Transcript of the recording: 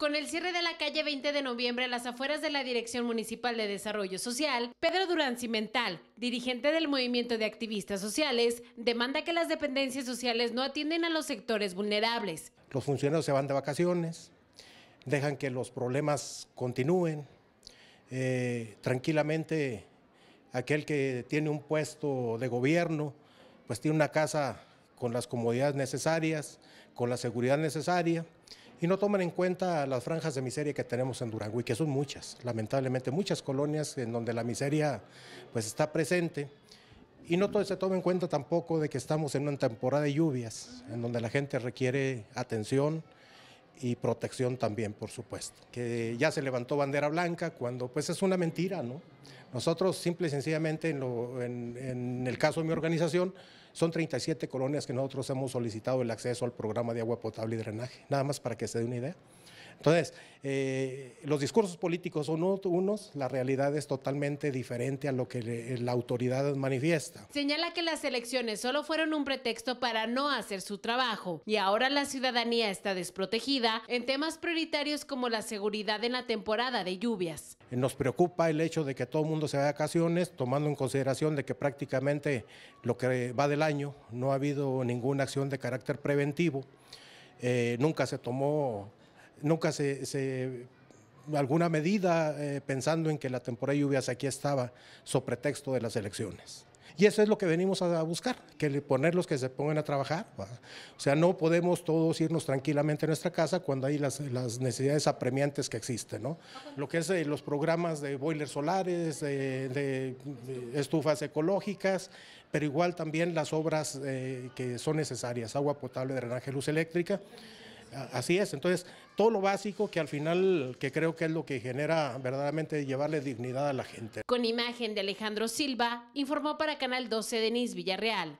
Con el cierre de la calle 20 de noviembre a las afueras de la Dirección Municipal de Desarrollo Social, Pedro Durán Cimental, dirigente del movimiento de activistas sociales, demanda que las dependencias sociales no atienden a los sectores vulnerables. Los funcionarios se van de vacaciones, dejan que los problemas continúen. Eh, tranquilamente, aquel que tiene un puesto de gobierno, pues tiene una casa con las comodidades necesarias, con la seguridad necesaria y no toman en cuenta las franjas de miseria que tenemos en Durango y que son muchas, lamentablemente muchas colonias en donde la miseria pues está presente. Y no se toma en cuenta tampoco de que estamos en una temporada de lluvias, en donde la gente requiere atención, y protección también, por supuesto. Que ya se levantó bandera blanca cuando pues es una mentira, ¿no? Nosotros simple y sencillamente en, lo, en el caso de mi organización son 37 colonias que nosotros hemos solicitado el acceso al programa de agua potable y drenaje, nada más para que se dé una idea. Entonces, eh, los discursos políticos son unos, la realidad es totalmente diferente a lo que eh, la autoridad manifiesta. Señala que las elecciones solo fueron un pretexto para no hacer su trabajo y ahora la ciudadanía está desprotegida en temas prioritarios como la seguridad en la temporada de lluvias. Nos preocupa el hecho de que todo el mundo se vaya a vacaciones, tomando en consideración de que prácticamente lo que va del año no ha habido ninguna acción de carácter preventivo. Eh, nunca se tomó nunca se, alguna medida eh, pensando en que la temporada de lluvias aquí estaba, sobre pretexto de las elecciones. Y eso es lo que venimos a buscar, que ponerlos que se pongan a trabajar. O sea, no podemos todos irnos tranquilamente a nuestra casa cuando hay las, las necesidades apremiantes que existen. ¿no? Lo que es eh, los programas de boilers solares, de, estufas ecológicas, pero igual también las obras eh, que son necesarias, agua potable, drenaje, luz eléctrica. Así es, entonces todo lo básico que al final, que creo que es lo que genera verdaderamente llevarle dignidad a la gente. Con imagen de Alejandro Silva, informó para Canal 12 Denise Villarreal.